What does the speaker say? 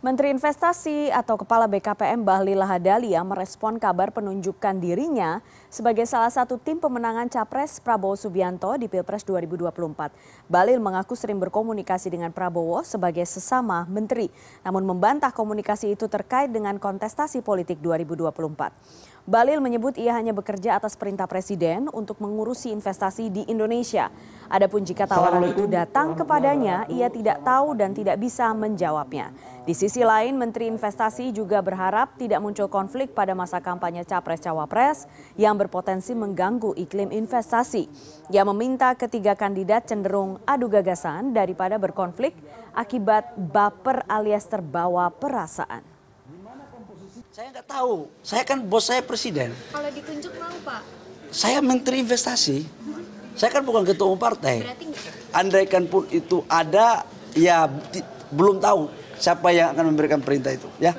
Menteri Investasi atau Kepala BKPM Bahlil Lahadalia merespon kabar penunjukkan dirinya sebagai salah satu tim pemenangan Capres Prabowo Subianto di Pilpres 2024. Bahlil mengaku sering berkomunikasi dengan Prabowo sebagai sesama menteri, namun membantah komunikasi itu terkait dengan kontestasi politik 2024. Balil menyebut ia hanya bekerja atas perintah Presiden untuk mengurusi investasi di Indonesia. Adapun jika tawaran itu datang kepadanya, ia tidak tahu dan tidak bisa menjawabnya. Di sisi lain, Menteri Investasi juga berharap tidak muncul konflik pada masa kampanye Capres-Cawapres yang berpotensi mengganggu iklim investasi. Ia meminta ketiga kandidat cenderung adu gagasan daripada berkonflik akibat baper alias terbawa perasaan. Saya nggak tahu, saya kan bos saya presiden. Kalau ditunjuk mau Pak? Saya Menteri Investasi, saya kan bukan ketua umum partai. Andaikan pun itu ada, ya belum tahu siapa yang akan memberikan perintah itu ya